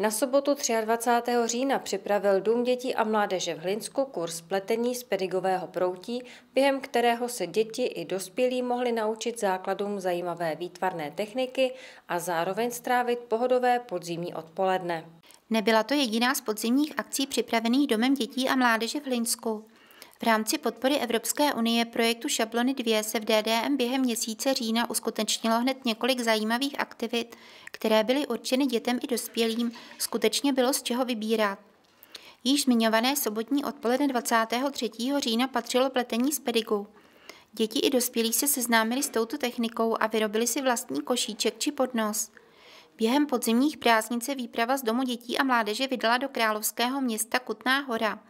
Na sobotu 23. října připravil Dům dětí a mládeže v Hlinsku kurz pletení z pedigového proutí, během kterého se děti i dospělí mohli naučit základům zajímavé výtvarné techniky a zároveň strávit pohodové podzimní odpoledne. Nebyla to jediná z podzimních akcí připravených Domem dětí a mládeže v Hlinsku. V rámci podpory Evropské unie projektu Šablony 2 se v DDM během měsíce října uskutečnilo hned několik zajímavých aktivit, které byly určeny dětem i dospělým, skutečně bylo z čeho vybírat. Již zmiňované sobotní odpoledne 23. října patřilo pletení z pedigu. Děti i dospělí se seznámili s touto technikou a vyrobili si vlastní košíček či podnos. Během podzimních prázdnice výprava z domu dětí a mládeže vydala do královského města Kutná hora –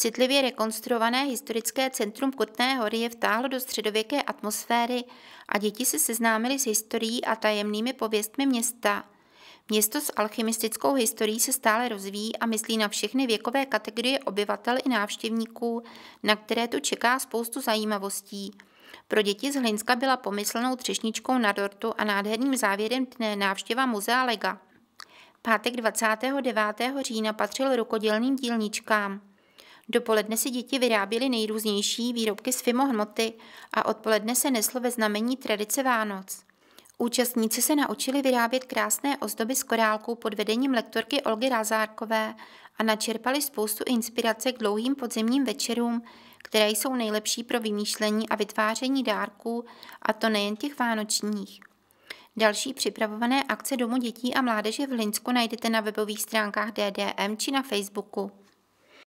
Citlivě rekonstruované historické centrum Kutné hory je vtáhlo do středověké atmosféry a děti se seznámily s historií a tajemnými pověstmi města. Město s alchymistickou historií se stále rozvíjí a myslí na všechny věkové kategorie obyvatel i návštěvníků, na které tu čeká spoustu zajímavostí. Pro děti z Hlinska byla pomyslnou třešničkou na dortu a nádherným závěrem dne návštěva muzea Lega. Pátek 29. října patřil rukodělným dílničkám. Dopoledne si děti vyráběly nejrůznější výrobky z fimohmoty a odpoledne se neslo ve znamení tradice Vánoc. Účastníci se naučili vyrábět krásné ozdoby s korálkou pod vedením lektorky Olgy Razárkové a načerpali spoustu inspirace k dlouhým podzimním večerům, které jsou nejlepší pro vymýšlení a vytváření dárků, a to nejen těch vánočních. Další připravované akce Domu dětí a mládeže v Linsku najdete na webových stránkách DDM či na Facebooku.